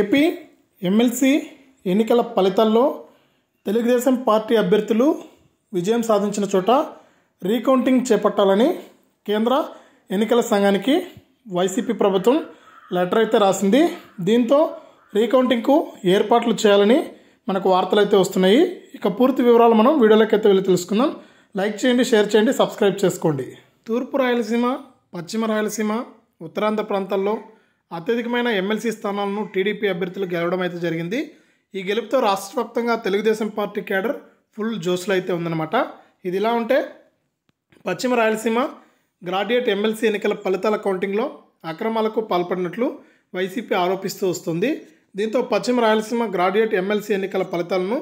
AP MLC ఎన్నికల ఫలితాల్లో Telugu Desam party అభ్యర్థులు విజయం సాధించిన చోట రీకౌంటింగ్ చేపట్టాలని కేంద్ర ఎన్నికల సంఘానికి వైసీపీ ప్రభుత్వం లెటర్ అయితే రాసింది దీంతో రీకౌంటింగ్కు ఏర్పాట్లు చేయాలని మనకు వార్తలు అయితే వస్తున్నాయి ఇక పూర్తి వివరాలు మనం వీడియోలోకి అయితే వెళ్ళి తెలుసుకుందాం లైక్ చేయండి షేర్ చేయండి సబ్స్క్రైబ్ చేసుకోండి తూర్పు రాయలసీమ పశ్చిమ రాయలసీమ ఉత్తరాంధ్ర ప్రాంతాల్లో అత్యధికమైన ఎమ్మెల్సీ స్థానాలను టీడీపీ అభ్యర్థులు గెలవడం అయితే జరిగింది ఈ గెలుపుతో రాష్ట్ర వ్యాప్తంగా తెలుగుదేశం పార్టీ క్యాడర్ ఫుల్ జోష్లో అయితే ఉందన్నమాట ఇది ఇలా ఉంటే పశ్చిమ రాయలసీమ గ్రాడ్యుయేట్ ఎమ్మెల్సీ ఎన్నికల ఫలితాల కౌంటింగ్లో అక్రమాలకు పాల్పడినట్లు వైసీపీ ఆరోపిస్తూ వస్తుంది దీంతో పశ్చిమ రాయలసీమ గ్రాడ్యుయేట్ ఎమ్మెల్సీ ఎన్నికల ఫలితాలను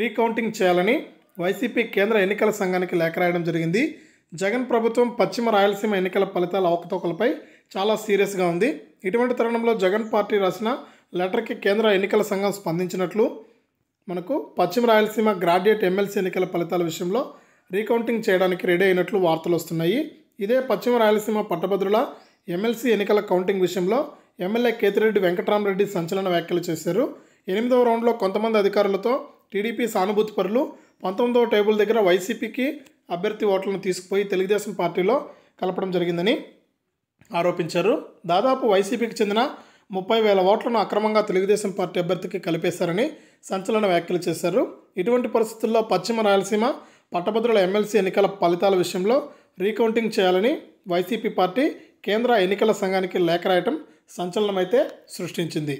రీకౌంటింగ్ చేయాలని వైసీపీ కేంద్ర ఎన్నికల సంఘానికి లేఖ రాయడం జరిగింది జగన్ ప్రభుత్వం పశ్చిమ రాయలసీమ ఎన్నికల ఫలితాల అవకతవకలపై చాలా సీరియస్గా ఉంది ఇటువంటి తరుణంలో జగన్ పార్టీ రాసిన లెటర్కి కేంద్ర ఎన్నికల సంఘం స్పందించినట్లు మనకు పశ్చిమ రాయలసీమ గ్రాడ్యుయేట్ ఎమ్మెల్సీ ఎన్నికల ఫలితాల విషయంలో రీకౌంటింగ్ చేయడానికి రెడీ అయినట్లు వార్తలు వస్తున్నాయి ఇదే పశ్చిమ రాయలసీమ పట్టభద్రుల ఎమ్మెల్సీ ఎన్నికల కౌంటింగ్ విషయంలో ఎమ్మెల్యే కేతిరెడ్డి వెంకటరామరెడ్డి సంచలన వ్యాఖ్యలు చేశారు ఎనిమిదవ రౌండ్లో కొంతమంది అధికారులతో టీడీపీ సానుభూతిపరులు పంతొమ్మిదవ టేబుల్ దగ్గర వైసీపీకి అభ్యర్థి ఓట్లను తీసుకుపోయి తెలుగుదేశం పార్టీలో కలపడం జరిగిందని ఆరోపించారు దాదాపు వైసీపీకి చెందిన ముప్పై వేల ఓట్లను అక్రమంగా తెలుగుదేశం పార్టీ అభ్యర్థికి కలిపేశారని సంచలన వ్యాఖ్యలు చేశారు ఇటువంటి పరిస్థితుల్లో పశ్చిమ రాయలసీమ పట్టభద్రుల ఎమ్మెల్సీ ఎన్నికల ఫలితాల విషయంలో రీకౌంటింగ్ చేయాలని వైసీపీ పార్టీ కేంద్ర ఎన్నికల సంఘానికి లేఖ రాయటం సంచలనమైతే సృష్టించింది